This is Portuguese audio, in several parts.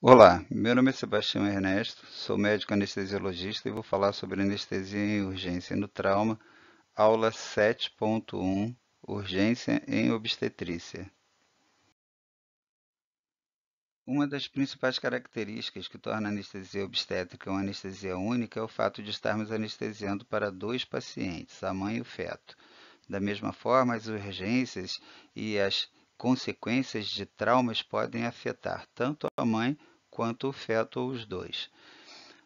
Olá, meu nome é Sebastião Ernesto, sou médico anestesiologista e vou falar sobre anestesia em urgência no trauma, aula 7.1, urgência em obstetrícia. Uma das principais características que torna a anestesia obstétrica uma anestesia única é o fato de estarmos anestesiando para dois pacientes, a mãe e o feto. Da mesma forma, as urgências e as consequências de traumas podem afetar tanto a mãe quanto o feto ou os dois.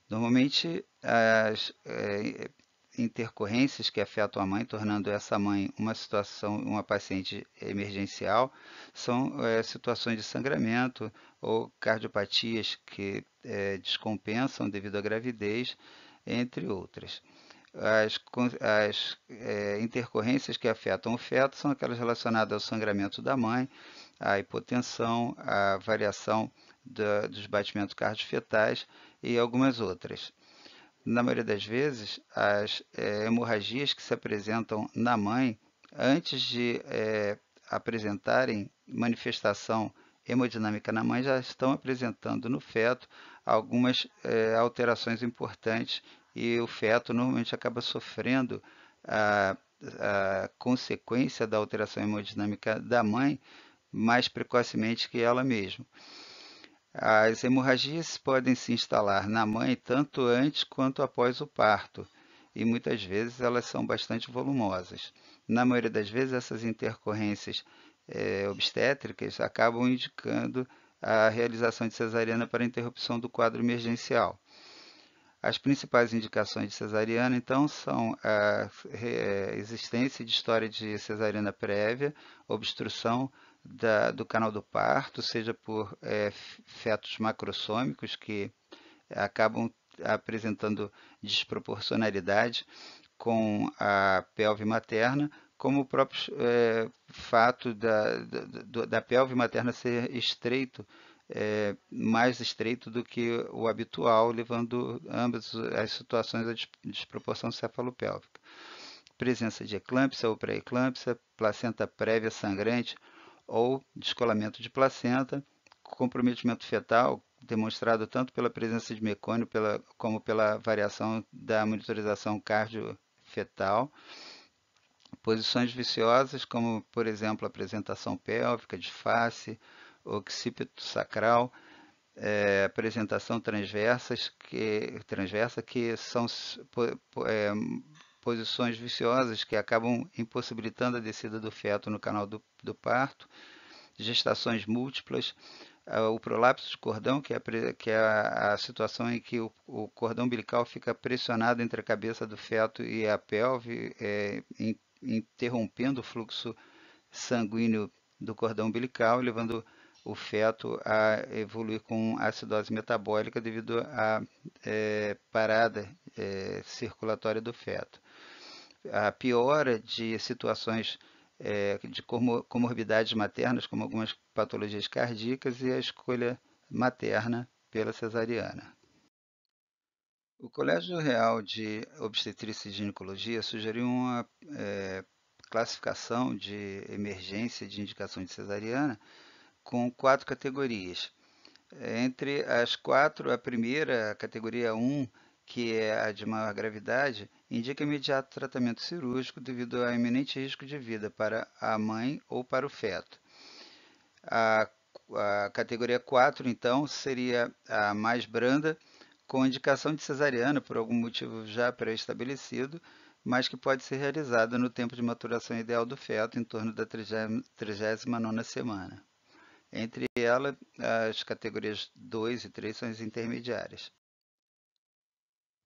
Normalmente, as é, intercorrências que afetam a mãe, tornando essa mãe uma situação, uma paciente emergencial, são é, situações de sangramento ou cardiopatias que é, descompensam devido à gravidez, entre outras. As, as é, intercorrências que afetam o feto são aquelas relacionadas ao sangramento da mãe, à hipotensão, à variação da, dos batimentos cardiofetais e algumas outras. Na maioria das vezes, as é, hemorragias que se apresentam na mãe antes de é, apresentarem manifestação hemodinâmica na mãe já estão apresentando no feto algumas é, alterações importantes e o feto normalmente acaba sofrendo a, a consequência da alteração hemodinâmica da mãe mais precocemente que ela mesma. As hemorragias podem se instalar na mãe tanto antes quanto após o parto, e muitas vezes elas são bastante volumosas. Na maioria das vezes, essas intercorrências é, obstétricas acabam indicando a realização de cesariana para interrupção do quadro emergencial. As principais indicações de cesariana, então, são a eh, existência de história de cesariana prévia, obstrução da, do canal do parto, seja por é, fetos macrossômicos que acabam apresentando desproporcionalidade com a pelve materna, como o próprio é, fato da, da, da pelve materna ser estreito é, mais estreito do que o habitual, levando ambas as situações à desproporção cefalopélvica. Presença de eclâmpsia ou pré-eclâmpsia, placenta prévia sangrante ou descolamento de placenta, comprometimento fetal, demonstrado tanto pela presença de mecônio pela, como pela variação da monitorização cardiofetal, posições viciosas, como, por exemplo, apresentação pélvica de face, occipito sacral, é, apresentação transversas que, transversa, que são é, posições viciosas que acabam impossibilitando a descida do feto no canal do, do parto, gestações múltiplas, o prolapso de cordão, que é, a, que é a, a situação em que o, o, cordão umbilical fica pressionado entre a cabeça do feto e a pelve, é, in, interrompendo o fluxo sanguíneo do cordão umbilical, levando o feto a evoluir com acidose metabólica devido à é, parada é, circulatória do feto. A piora de situações é, de comorbidades maternas, como algumas patologias cardíacas, e a escolha materna pela cesariana. O Colégio Real de Obstetrícia e Ginecologia sugeriu uma é, classificação de emergência de indicação de cesariana com quatro categorias. Entre as quatro, a primeira, a categoria 1, que é a de maior gravidade, indica imediato tratamento cirúrgico devido a iminente risco de vida para a mãe ou para o feto. A, a, categoria 4, então, seria a mais branda, com indicação de cesariana por algum motivo já pré-estabelecido, mas que pode ser realizada no tempo de maturação ideal do feto, em torno da 39 semana. Entre elas, as categorias 2 e 3 são as intermediárias.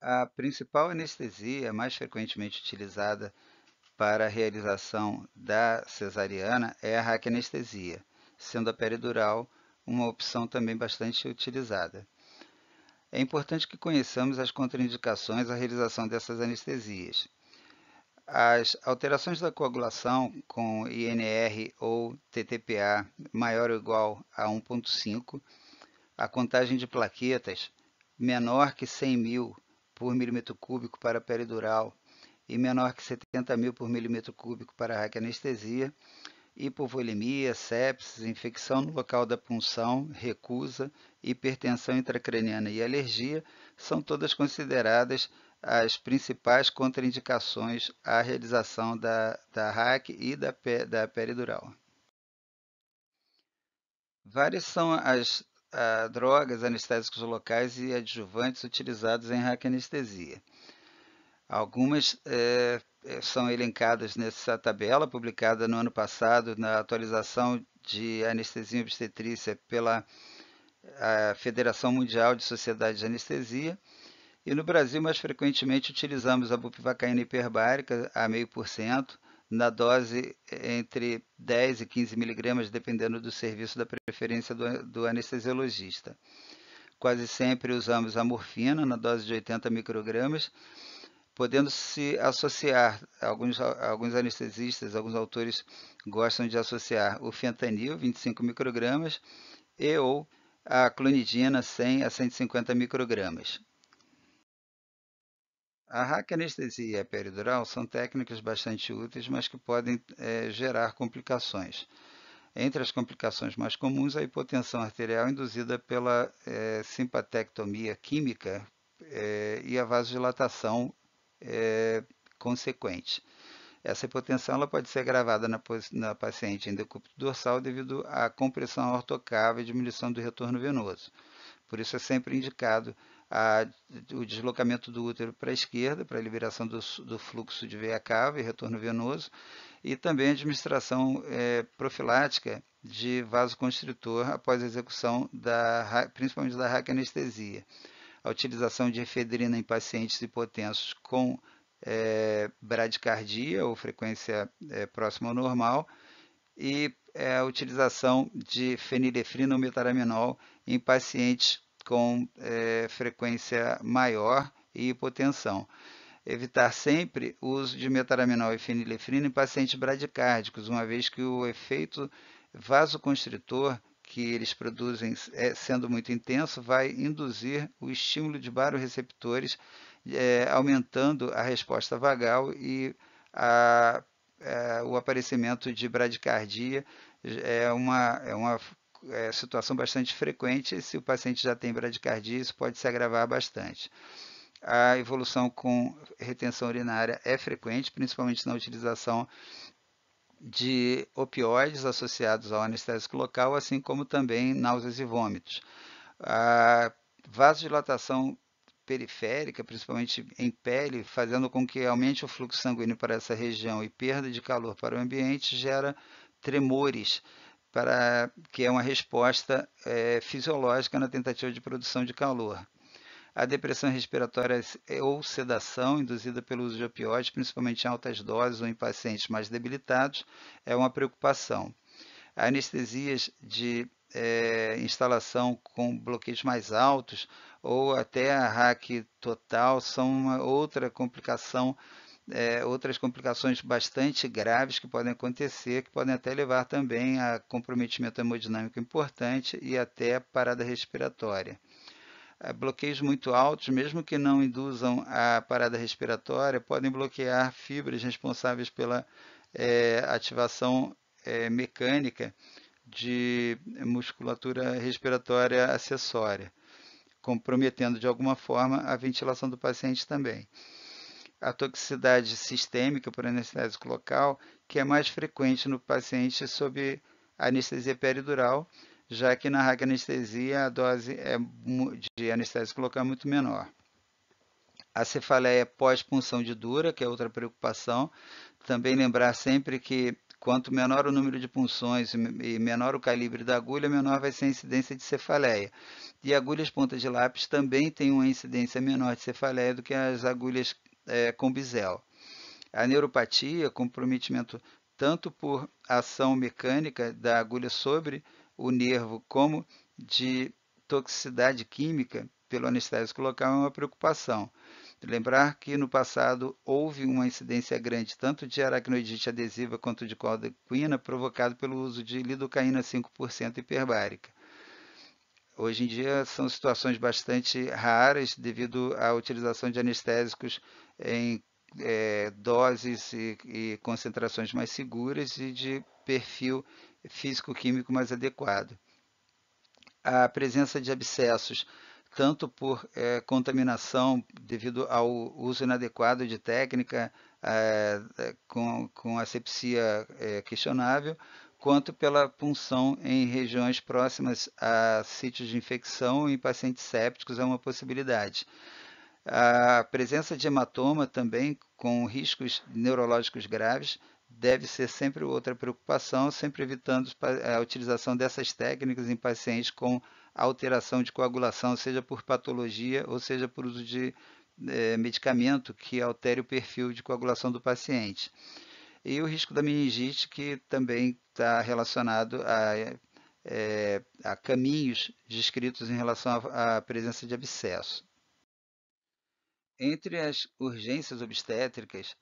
A principal anestesia, mais frequentemente utilizada para a realização da cesariana, é a raquianestesia, sendo a peridural uma opção também bastante utilizada. É importante que conheçamos as contraindicações à realização dessas anestesias. As alterações da coagulação com INR ou TTPA maior ou igual a 1.5, a contagem de plaquetas menor que 100 mil por milímetro cúbico para peridural e menor que 70 mil por milímetro cúbico para raquianestesia, hipovolemia, sepsis, infecção no local da punção, recusa, hipertensão intracraniana e alergia são todas consideradas as principais contraindicações à realização da, da RAC e da, da peridural. Várias são as a, drogas anestésicos locais e adjuvantes utilizados em RAC anestesia. Algumas é, é, são elencadas nessa tabela, publicada no ano passado na atualização de anestesia e obstetrícia pela Federação Mundial de Sociedades de Anestesia. E no Brasil, mais frequentemente, utilizamos a bupivacaína hiperbárica a 0,5%, na dose eh, entre 10 e 15 miligramas, dependendo do serviço da preferência do, anestesiologista. Quase sempre usamos a morfina na dose de 80 microgramas, podendo se associar, alguns, alguns anestesistas, alguns autores gostam de associar o fentanil, 25 microgramas, e ou a clonidina, 100 a 150 microgramas. A raquianestesia e a peridural são técnicas bastante úteis, mas que podem é, gerar complicações. Entre as complicações mais comuns, a hipotensão arterial induzida pela é, simpatectomia química é, e a vasodilatação é, consequente. Essa hipotensão ela pode ser agravada na, na paciente em decúbito dorsal devido à compressão ortocava e diminuição do retorno venoso. Por isso, é sempre indicado a, o deslocamento do útero para a esquerda, para a liberação do, do fluxo de veia cava e retorno venoso, e também a administração é, profilática de vasoconstritor após a execução, da, principalmente da raquianestesia. A utilização de efedrina em pacientes hipotensos com é, bradicardia ou frequência é, próxima ao normal e é, a utilização de fenilefrina ou metaraminol em pacientes com é, frequência maior e hipotensão. Evitar sempre o uso de metaraminol e fenilefrina em pacientes bradicárdicos, uma vez que o efeito vasoconstritor que eles produzem, é, sendo muito intenso, vai induzir o estímulo de baroreceptores, é, aumentando a resposta vagal e a, a, é, o aparecimento de bradicardia, é uma, é uma é, situação bastante frequente. Se o paciente já tem bradicardia, isso pode se agravar bastante. A evolução com retenção urinária é frequente, principalmente na utilização de opioides associados ao anestésico local, assim como também náuseas e vômitos. A vasodilatação periférica, principalmente em pele, fazendo com que aumente o fluxo sanguíneo para essa região e perda de calor para o ambiente, gera tremores para que é uma resposta é, fisiológica na tentativa de produção de calor. A depressão respiratória ou sedação induzida pelo uso de opioides, principalmente em altas doses ou em pacientes mais debilitados, é uma preocupação. Anestesias de é, instalação com bloqueios mais altos ou até a hack total são uma outra complicação é, outras complicações bastante graves que podem acontecer, que podem até levar também a comprometimento hemodinâmico importante e até parada respiratória. É, bloqueios muito altos, mesmo que não induzam a parada respiratória, podem bloquear fibras responsáveis pela é, ativação é, mecânica de musculatura respiratória acessória, comprometendo de alguma forma a ventilação do paciente também a toxicidade sistêmica por anestésico local, que é mais frequente no paciente sob anestesia peridural, já que na raquianestesia a dose é de anestésico local é muito menor. A cefaleia pós-punção de dura, que é outra preocupação. Também lembrar sempre que quanto menor o número de punções e menor o calibre da agulha, menor vai ser a incidência de cefaleia. E agulhas ponta de lápis também têm uma incidência menor de cefaleia do que as agulhas é, com Bizel. A neuropatia, comprometimento tanto por ação mecânica da agulha sobre o nervo, como de toxicidade química pelo anestésico local, é uma preocupação. Lembrar que no passado houve uma incidência grande tanto de aracnoidite adesiva quanto de quina, provocado pelo uso de lidocaína 5% hiperbárica. Hoje em dia são situações bastante raras devido à utilização de anestésicos em é, doses e, e, concentrações mais seguras e de perfil físico-químico mais adequado. A presença de abscessos, tanto por é, contaminação devido ao uso inadequado de técnica é, é com, com asepsia é, questionável, quanto pela punção em regiões próximas a sítios de infecção em pacientes sépticos é uma possibilidade. A presença de hematoma também com riscos neurológicos graves deve ser sempre outra preocupação, sempre evitando eh, a utilização dessas técnicas em pacientes com alteração de coagulação, seja por patologia ou seja por uso de eh, medicamento que altere o perfil de coagulação do paciente. E o risco da meningite, que também está relacionado a, eh, a caminhos descritos em relação à presença de abscesso. Entre as urgências obstétricas,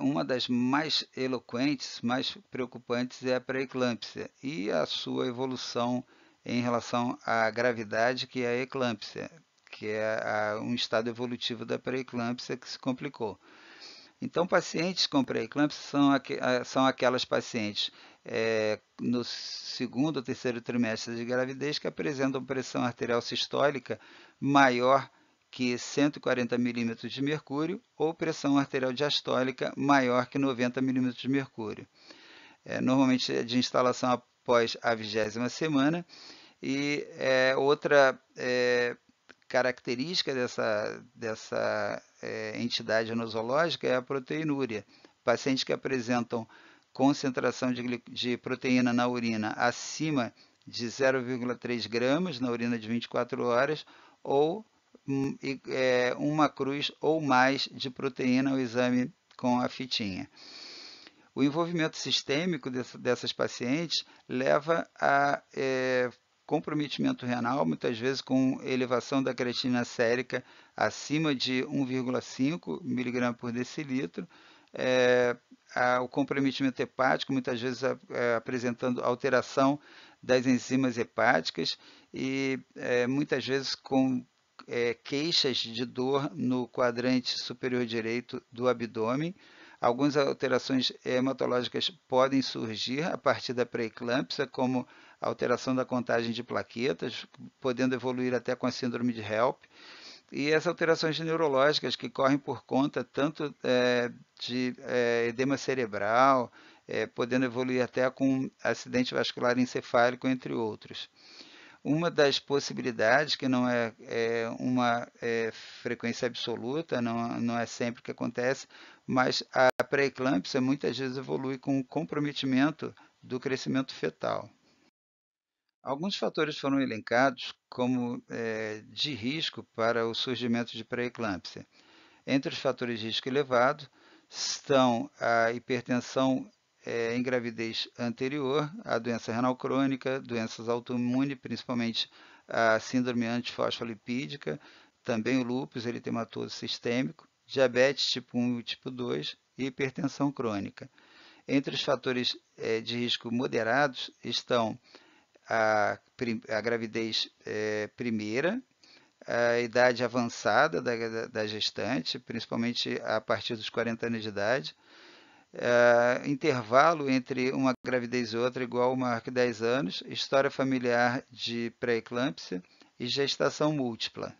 uma das mais eloquentes, mais preocupantes é a pré-eclâmpsia e a sua evolução em relação à gravidade, que é a eclâmpsia, que é um estado evolutivo da pré-eclâmpsia que se complicou. Então, pacientes com pré-eclâmpsia são, aqu são aquelas pacientes é, no segundo ou terceiro trimestre de gravidez que apresentam pressão arterial sistólica maior que 140 milímetros de mercúrio ou pressão arterial diastólica maior que 90 milímetros de mercúrio. É, normalmente é de instalação após a vigésima semana. E é, outra é, característica dessa, dessa é, entidade nosológica é a proteinúria. Pacientes que apresentam concentração de, de proteína na urina acima de 0,3 gramas na urina de 24 horas ou é, uma cruz ou mais de proteína ao exame com a fitinha. O envolvimento sistêmico dessas pacientes leva a é, comprometimento renal, muitas vezes com elevação da creatina sérica acima de 1,5 mg por decilitro, é, a, o comprometimento hepático, muitas vezes a, é, apresentando alteração das enzimas hepáticas e é, muitas vezes com é, queixas de dor no quadrante superior direito do abdômen. Algumas alterações hematológicas podem surgir a partir da pré-eclâmpsia, como alteração da contagem de plaquetas, podendo evoluir até com a síndrome de HELP. E as alterações neurológicas que correm por conta tanto é, de é, edema cerebral, é, podendo evoluir até com acidente vascular encefálico, entre outros. Uma das possibilidades, que não é, é uma é, frequência absoluta, não, não é sempre que acontece, mas a pré-eclâmpsia muitas vezes evolui com comprometimento do crescimento fetal. Alguns fatores foram elencados como é, de risco para o surgimento de pré-eclâmpsia. Entre os fatores de risco elevado estão a hipertensão é, em gravidez anterior, a doença renal crônica, doenças autoimunes, principalmente a síndrome antifosfolipídica, também o lúpus eritematoso sistêmico, diabetes tipo 1 e tipo 2 e hipertensão crônica. Entre os fatores é, de risco moderados estão a, a gravidez é, primeira, a idade avançada da, da, da, gestante, principalmente a partir dos 40 anos de idade, é, intervalo entre uma gravidez e outra igual ou maior que 10 anos, história familiar de pré-eclâmpsia e gestação múltipla.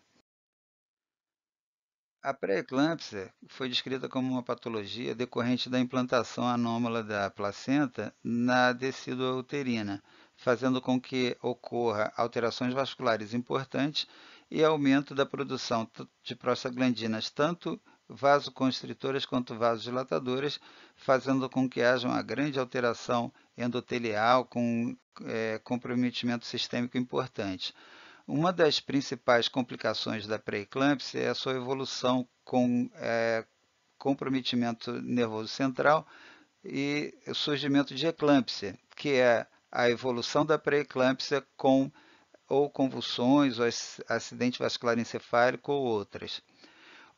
A pré-eclâmpsia foi descrita como uma patologia decorrente da implantação anômala da placenta na decídua uterina, fazendo com que ocorra alterações vasculares importantes e aumento da produção de prostaglandinas tanto vasoconstritoras quanto vasodilatadoras, fazendo com que haja uma grande alteração endotelial com é, comprometimento sistêmico importante. Uma das principais complicações da pré-eclâmpsia é a sua evolução com é, comprometimento nervoso central e surgimento de eclâmpsia, que é a evolução da pré-eclâmpsia com ou convulsões, ou acidente vascular encefálico ou outras.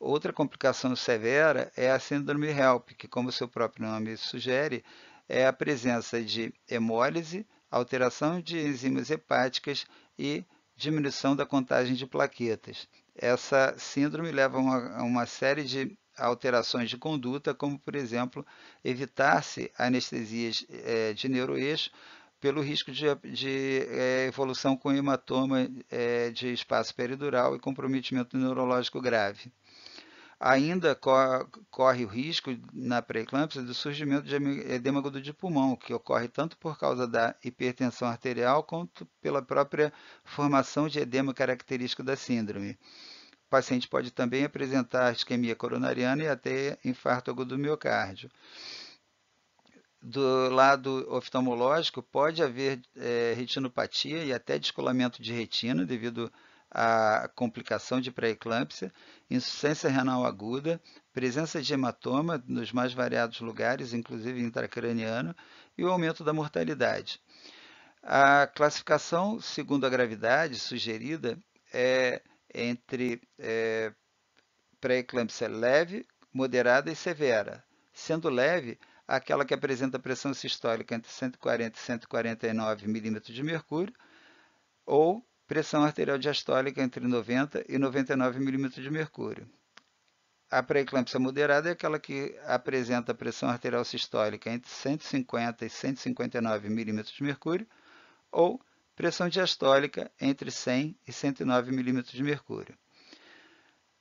Outra complicação severa é a síndrome HELP, que, como seu próprio nome sugere, é a presença de hemólise, alteração de enzimas hepáticas e diminuição da contagem de plaquetas. Essa síndrome leva a uma, a uma série de alterações de conduta, como, por exemplo, evitar-se anestesias é, de neuroeixo pelo risco de, de é, evolução com hematoma é, de espaço peridural e comprometimento neurológico grave ainda co corre o risco na pré-eclâmpsia do surgimento de edema é, agudo de pulmão, que ocorre tanto por causa da hipertensão arterial quanto pela própria formação de edema característico da síndrome. O paciente pode também apresentar isquemia coronariana e até infarto agudo do miocárdio do lado oftalmológico, pode haver é, retinopatia e até descolamento de retina devido a complicação de pré-eclâmpsia, insuficiência renal aguda, presença de hematoma nos mais variados lugares, inclusive intracraniano, e o aumento da mortalidade. A classificação segundo a gravidade sugerida é entre é, pré-eclâmpsia leve, moderada e severa. Sendo leve, aquela que apresenta pressão sistólica entre 140 e 149 milímetros de mercúrio, ou pressão arterial diastólica entre 90 e 99 milímetros de mercúrio. A pré-eclâmpsia moderada é aquela que apresenta pressão arterial sistólica entre 150 e 159 milímetros de mercúrio ou pressão diastólica entre 100 e 109 milímetros de mercúrio.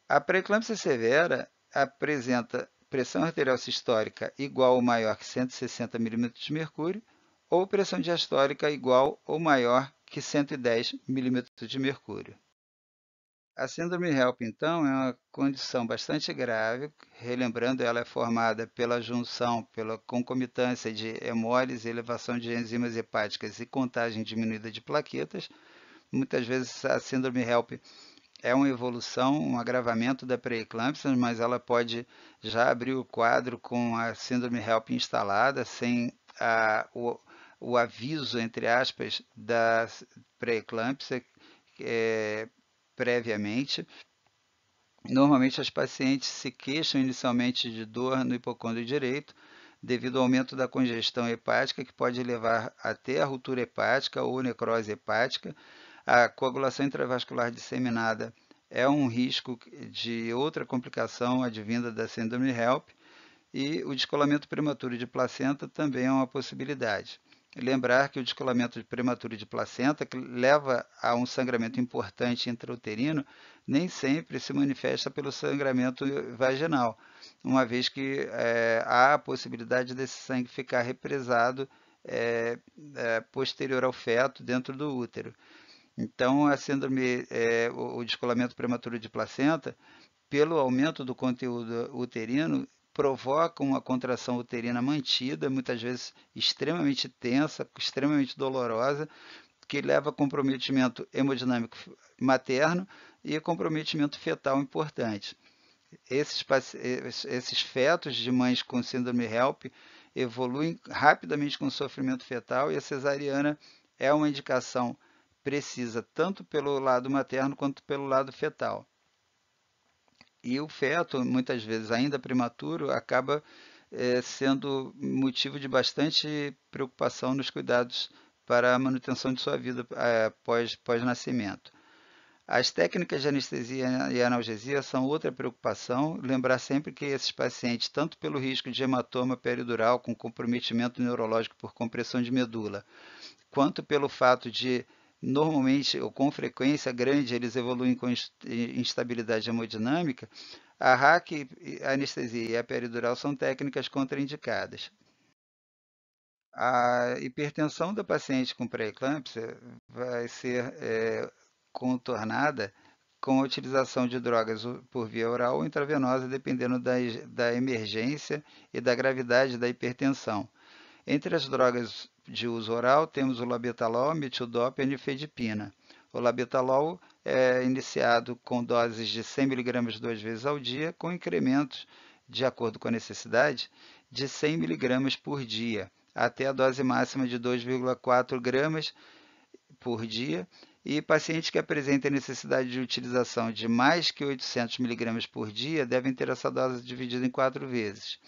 A pré-eclâmpsia severa apresenta pressão arterial sistólica igual ou maior que 160 milímetros de mercúrio ou pressão diastólica igual ou maior que 110 milímetros de mercúrio. A síndrome HELP, então, é uma condição bastante grave, relembrando, ela é formada pela junção, pela concomitância de hemólise, elevação de enzimas hepáticas e contagem diminuída de plaquetas. Muitas vezes a síndrome HELP é uma evolução, um agravamento da pré-eclâmpsia, mas ela pode já abrir o quadro com a síndrome HELP instalada, sem a, o, o aviso, entre aspas, da pré-eclâmpsia é, previamente. Normalmente, as pacientes se queixam inicialmente de dor no hipocôndrio direito, devido ao aumento da congestão hepática, que pode levar até a ruptura hepática ou necrose hepática. A coagulação intravascular disseminada é um risco de outra complicação advinda da síndrome HELP, e o descolamento prematuro de placenta também é uma possibilidade lembrar que o descolamento prematuro de placenta, que leva a um sangramento importante intrauterino, nem sempre se manifesta pelo sangramento vaginal, uma vez que é, há a possibilidade desse sangue ficar represado é, é, posterior ao feto dentro do útero. Então, a síndrome, é, o descolamento prematuro de placenta, pelo aumento do conteúdo uterino, provocam uma contração uterina mantida, muitas vezes extremamente tensa, extremamente dolorosa, que leva a comprometimento hemodinâmico materno e comprometimento fetal importante. Esses, esses fetos de mães com síndrome HELP evoluem rapidamente com sofrimento fetal e a cesariana é uma indicação precisa tanto pelo lado materno quanto pelo lado fetal. E o feto, muitas vezes ainda prematuro, acaba é, sendo motivo de bastante preocupação nos cuidados para a manutenção de sua vida eh, após pós-nascimento. As técnicas de anestesia e analgesia são outra preocupação. Lembrar sempre que esses pacientes, tanto pelo risco de hematoma peridural com comprometimento neurológico por compressão de medula, quanto pelo fato de normalmente ou com frequência grande, eles evoluem com instabilidade hemodinâmica, a RAC, a anestesia e a peridural são técnicas contraindicadas. A hipertensão da paciente com pré-eclâmpsia vai ser é, contornada com a utilização de drogas por via oral ou intravenosa, dependendo da, da emergência e da gravidade da hipertensão. Entre as drogas de uso oral, temos o labetalol, metildopa e a nifedipina. O labetalol é iniciado com doses de 100 mg duas vezes ao dia, com incrementos, de acordo com a necessidade, de 100 mg por dia, até a dose máxima de 2,4 gramas por dia, e pacientes que apresentem necessidade de utilização de mais que 800 mg por dia devem ter essa dose dividida em quatro vezes.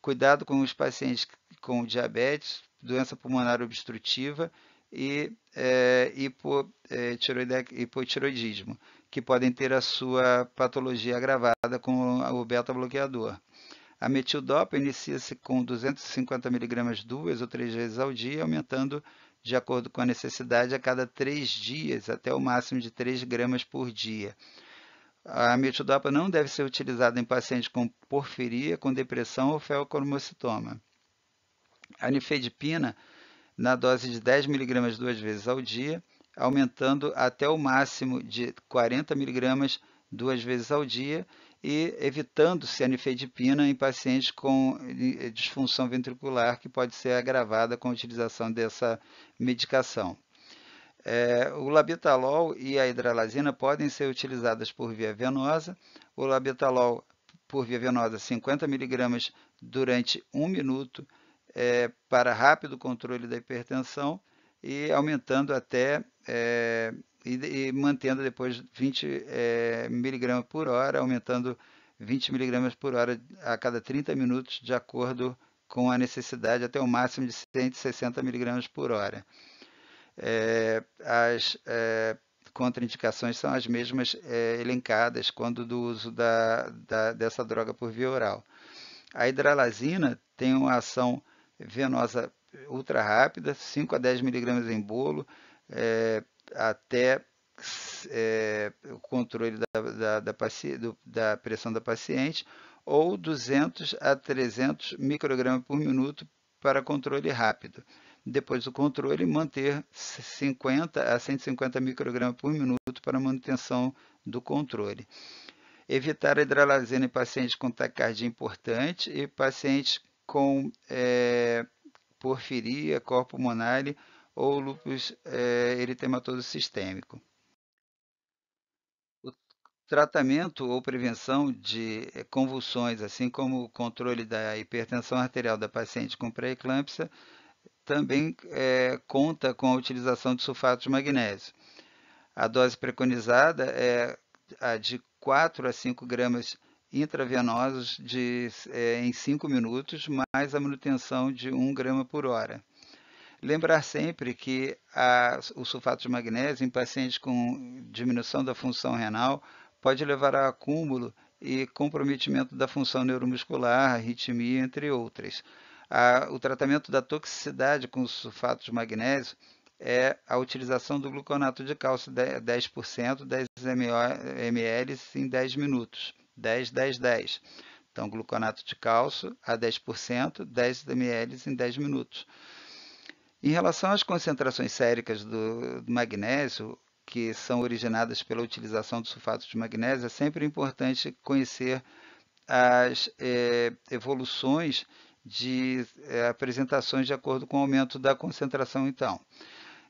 Cuidado com os pacientes com diabetes, doença pulmonar obstrutiva e é, hipo, é, tiroide, hipotiroidismo, que podem ter a sua patologia agravada com o beta-bloqueador. A metildopa inicia-se com 250 miligramas duas ou três vezes ao dia, aumentando de acordo com a necessidade a cada três dias, até o máximo de 3 gramas por dia. A metildopa não deve ser utilizada em pacientes com porfiria, com depressão ou feocromocitoma a nifedipina na dose de 10 mg duas vezes ao dia, aumentando até o máximo de 40 mg duas vezes ao dia e evitando-se a nifedipina em pacientes com eh, disfunção ventricular que pode ser agravada com a utilização dessa medicação. É, o labetalol e a hidralazina podem ser utilizadas por via venosa. O labetalol por via venosa 50 mg durante um minuto é, para rápido controle da hipertensão e aumentando até é, e, e, mantendo depois 20 é, miligramas por hora, aumentando 20 miligramas por hora a cada 30 minutos, de acordo com a necessidade, até o máximo de 160 miligramas por hora. É, as é, contraindicações são as mesmas é, elencadas quando do uso da, da, dessa droga por via oral. A hidralazina tem uma ação venosa ultra rápida, 5 a 10 miligramas em bolo, é, até é, o controle da, da, da, do, da, pressão da paciente, ou 200 a 300 microgramas por minuto para controle rápido. Depois do controle, manter 50 a 150 microgramas por minuto para manutenção do controle. Evitar a hidralazina em pacientes com taquicardia importante e pacientes com é, porfiria, corpo monale ou lúpus é, eritematoso sistêmico. O tratamento ou prevenção de é, convulsões, assim como o controle da hipertensão arterial da paciente com pré-eclâmpsia, também é, conta com a utilização de sulfato de magnésio. A dose preconizada é a de 4 a 5 gramas intravenosos de, é, em 5 minutos, mais a manutenção de 1 grama por hora. Lembrar sempre que a, o sulfato de magnésio em pacientes com diminuição da função renal pode levar a acúmulo e comprometimento da função neuromuscular, arritmia, entre outras. A, o tratamento da toxicidade com sulfato de magnésio é a utilização do gluconato de cálcio 10% 10 ml em 10 minutos. 10, 10, 10. Então, gluconato de cálcio a 10%, 10 ml em 10 minutos. Em relação às concentrações séricas do, do magnésio, que são originadas pela utilização do sulfato de magnésio, é sempre importante conhecer as é, evoluções de é, apresentações de acordo com o aumento da concentração, então.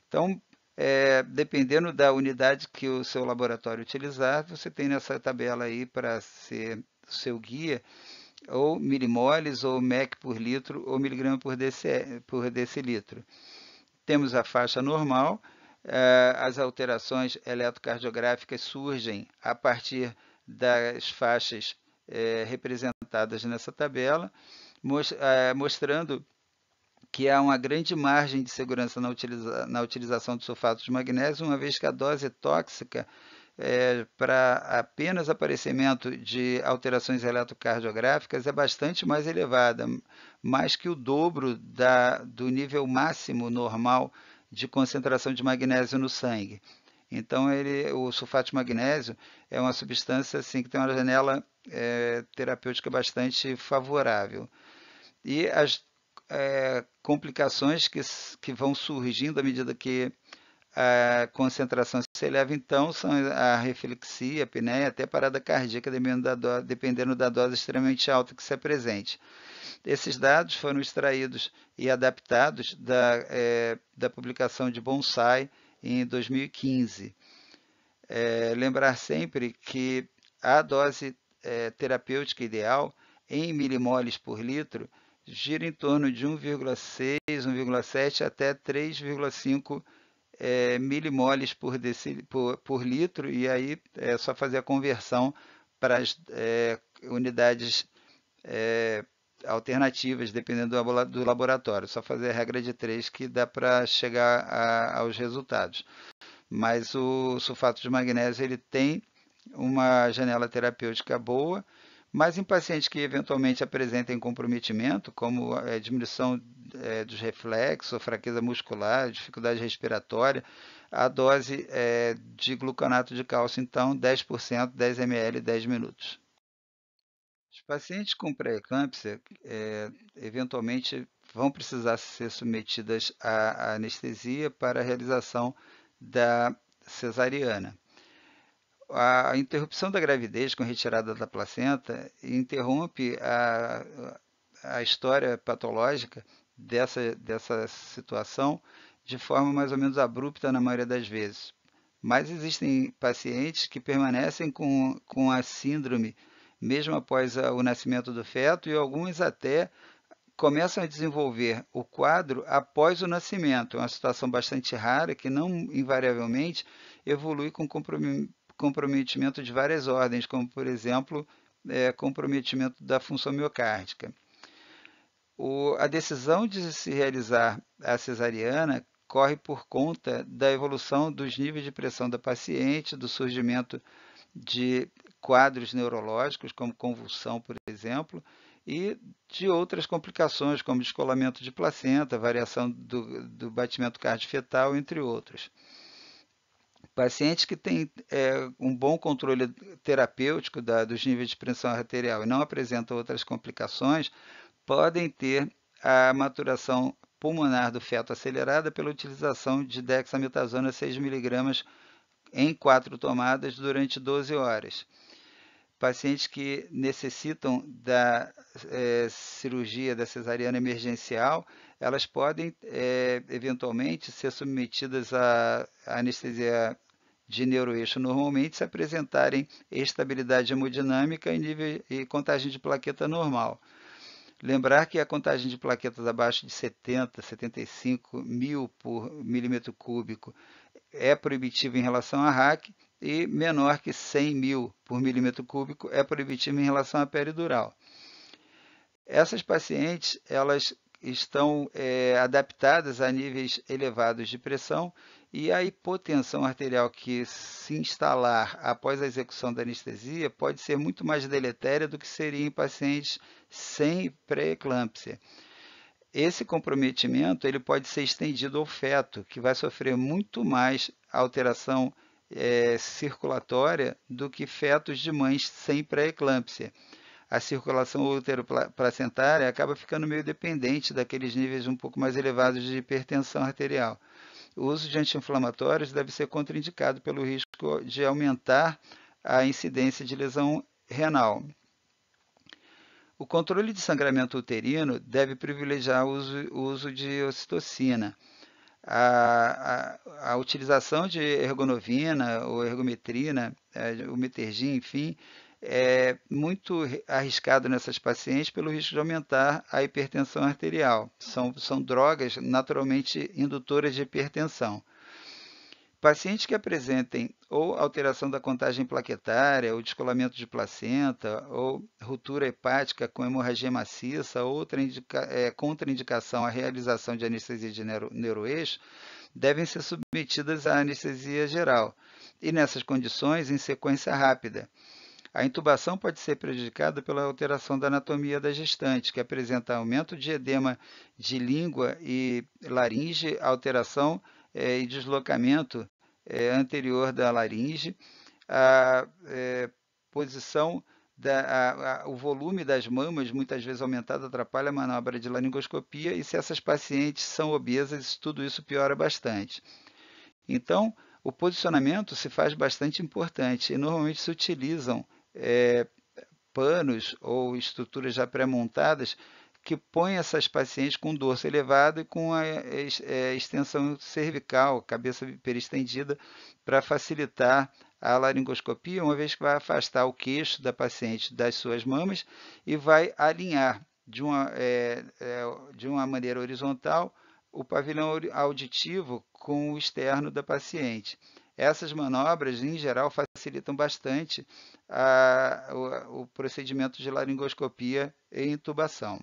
Então, é, dependendo da unidade que o seu laboratório utilizar, você tem nessa tabela aí para ser o seu guia, ou milimoles, ou mEq por litro, ou miligrama por, por decilitro. Temos a faixa normal, é, as alterações eletrocardiográficas surgem a partir das faixas é, representadas nessa tabela, é, mostrando que há uma grande margem de segurança na, utiliza na utilização do sulfato de magnésio, uma vez que a dose tóxica é, para apenas aparecimento de alterações eletrocardiográficas é bastante mais elevada, mais que o dobro da, do nível máximo normal de concentração de magnésio no sangue. Então, ele, o sulfato de magnésio é uma substância assim, que tem uma janela é, terapêutica bastante favorável. E as é, complicações que, que vão surgindo à medida que a é, concentração se eleva, então, são a reflexia, a apneia, até a parada cardíaca, dependendo da, dependendo da dose extremamente alta que se apresente. Esses dados foram extraídos e adaptados da, é, da publicação de Bonsai em 2015. É, lembrar sempre que a dose é, terapêutica ideal em milimoles por litro gira em torno de 1,6, 1,7 até 3,5 é, milimoles por, por, por, litro, e aí é só fazer a conversão para as é, unidades é, alternativas, dependendo do, do laboratório. Só fazer a regra de 3 que dá para chegar a, aos resultados. Mas o sulfato de magnésio ele tem uma janela terapêutica boa, mas em pacientes que eventualmente apresentem comprometimento, como é, diminuição é, dos reflexos, fraqueza muscular, dificuldade respiratória, a dose é, de gluconato de cálcio, então, 10%, 10 ml, 10 minutos. Os pacientes com pré-eclâmpsia, eventualmente, vão precisar ser submetidas à anestesia para a realização da cesariana a interrupção da gravidez com retirada da placenta interrompe a, a história patológica dessa, dessa situação de forma mais ou menos abrupta na maioria das vezes. Mas existem pacientes que permanecem com, com a síndrome mesmo após o nascimento do feto e alguns até começam a desenvolver o quadro após o nascimento. É uma situação bastante rara que não invariavelmente evolui com comprometimento de várias ordens, como, por exemplo, é, comprometimento da função miocárdica. O, a decisão de se realizar a cesariana corre por conta da evolução dos níveis de pressão da paciente, do surgimento de quadros neurológicos, como convulsão, por exemplo, e de outras complicações, como descolamento de placenta, variação do, do batimento cardiofetal, entre outros. Pacientes que têm é, um bom controle terapêutico da, dos níveis de pressão arterial e não apresentam outras complicações, podem ter a maturação pulmonar do feto acelerada pela utilização de dexametasona 6mg em quatro tomadas durante 12 horas. Pacientes que necessitam da é, cirurgia da cesariana emergencial elas podem é, eventualmente ser submetidas à anestesia de neuroeixo normalmente se apresentarem estabilidade hemodinâmica e, nível, e contagem de plaqueta normal. Lembrar que a contagem de plaquetas abaixo de 70, 75 mil por milímetro cúbico é proibitiva em relação a RAC e menor que 100 mil por milímetro cúbico é proibitiva em relação à peridural. Essas pacientes, elas estão é, adaptadas a níveis elevados de pressão e a hipotensão arterial que se instalar após a execução da anestesia pode ser muito mais deletéria do que seria em pacientes sem pré-eclâmpsia. Esse comprometimento ele pode ser estendido ao feto, que vai sofrer muito mais alteração é, circulatória do que fetos de mães sem pré-eclâmpsia a circulação útero-placentária acaba ficando meio dependente daqueles níveis um pouco mais elevados de hipertensão arterial. O uso de anti-inflamatórios deve ser contraindicado pelo risco de aumentar a incidência de lesão renal. O controle de sangramento uterino deve privilegiar o uso, o uso de ocitocina. A, a, a, utilização de ergonovina ou ergometrina, é, o metergin, enfim, é muito arriscado nessas pacientes pelo risco de aumentar a hipertensão arterial. São, são drogas naturalmente indutoras de hipertensão. Pacientes que apresentem ou alteração da contagem plaquetária, ou descolamento de placenta, ou ruptura hepática com hemorragia maciça, outra é, contraindicação à realização de anestesia de neuro, neuroeixo, devem ser submetidas à anestesia geral, e nessas condições em sequência rápida. A intubação pode ser prejudicada pela alteração da anatomia da gestante, que apresenta aumento de edema de língua e laringe, alteração é, e deslocamento é, anterior da laringe, a é, posição da, a, a, o volume das mamas, muitas vezes aumentado, atrapalha a manobra de laringoscopia, e se essas pacientes são obesas, tudo isso piora bastante. Então, o posicionamento se faz bastante importante e normalmente se utilizam é, panos ou estruturas já pré-montadas que põem essas pacientes com dorso elevado e com a é, é extensão cervical, cabeça hiperestendida, para facilitar a laringoscopia, uma vez que vai afastar o queixo da paciente das suas mamas e vai alinhar de uma, é, é de uma maneira horizontal o pavilhão auditivo com o externo da paciente. Essas manobras, em geral, facilitam bastante a, o, o procedimento de laringoscopia e intubação.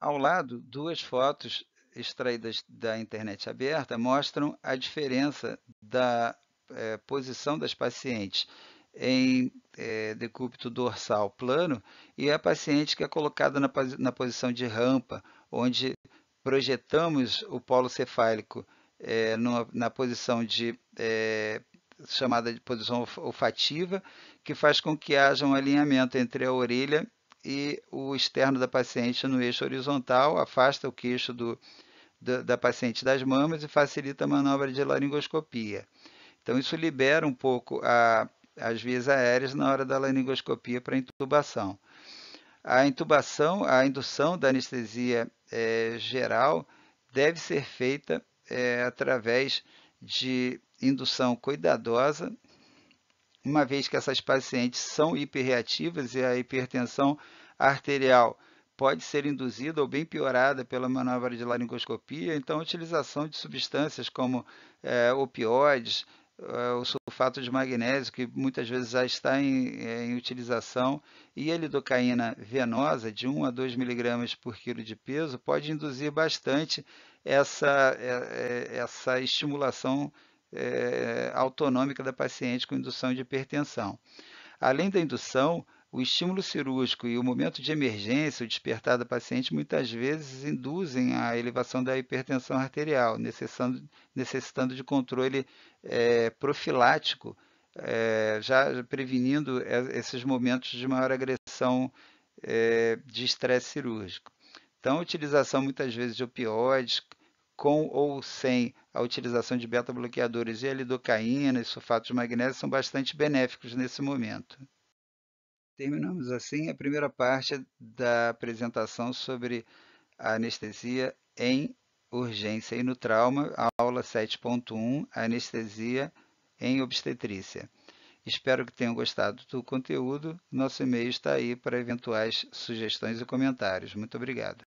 Ao lado, duas fotos extraídas da internet aberta mostram a diferença da é, posição das pacientes em é, decúbito dorsal plano e a paciente que é colocada na, na posição de rampa, onde projetamos o polo cefálico é, numa, na posição de é, chamada de posição olfativa, que faz com que haja um alinhamento entre a orelha e o externo da paciente no eixo horizontal, afasta o queixo do, da, da paciente das mamas e facilita a manobra de laringoscopia. Então, isso libera um pouco a, as vias aéreas na hora da laringoscopia para intubação. A intubação, a indução da anestesia é, geral deve ser feita é, através de indução cuidadosa, uma vez que essas pacientes são hiperreativas e a hipertensão arterial pode ser induzida ou bem piorada pela manobra de laringoscopia, então a utilização de substâncias como é, opioides, é, o sulfato de magnésio, que muitas vezes já está em, é, em utilização, e a lidocaína venosa, de 1 a 2 miligramas por quilo de peso, pode induzir bastante essa, é, é, essa estimulação é, autonômica da paciente com indução de hipertensão. Além da indução, o estímulo cirúrgico e o momento de emergência, o despertar da paciente, muitas vezes induzem a elevação da hipertensão arterial, necessitando, necessitando de controle é, profilático, é, já prevenindo esses momentos de maior agressão de estresse cirúrgico. Então, a utilização muitas vezes de opioides, com ou sem a utilização de beta-bloqueadores e a lidocaína e sulfato de magnésio são bastante benéficos nesse momento. Terminamos assim a primeira parte da apresentação sobre a anestesia em urgência e no trauma, a aula 7.1, anestesia em obstetrícia. Espero que tenham gostado do conteúdo. Nosso e-mail está aí para eventuais sugestões e comentários. Muito obrigado.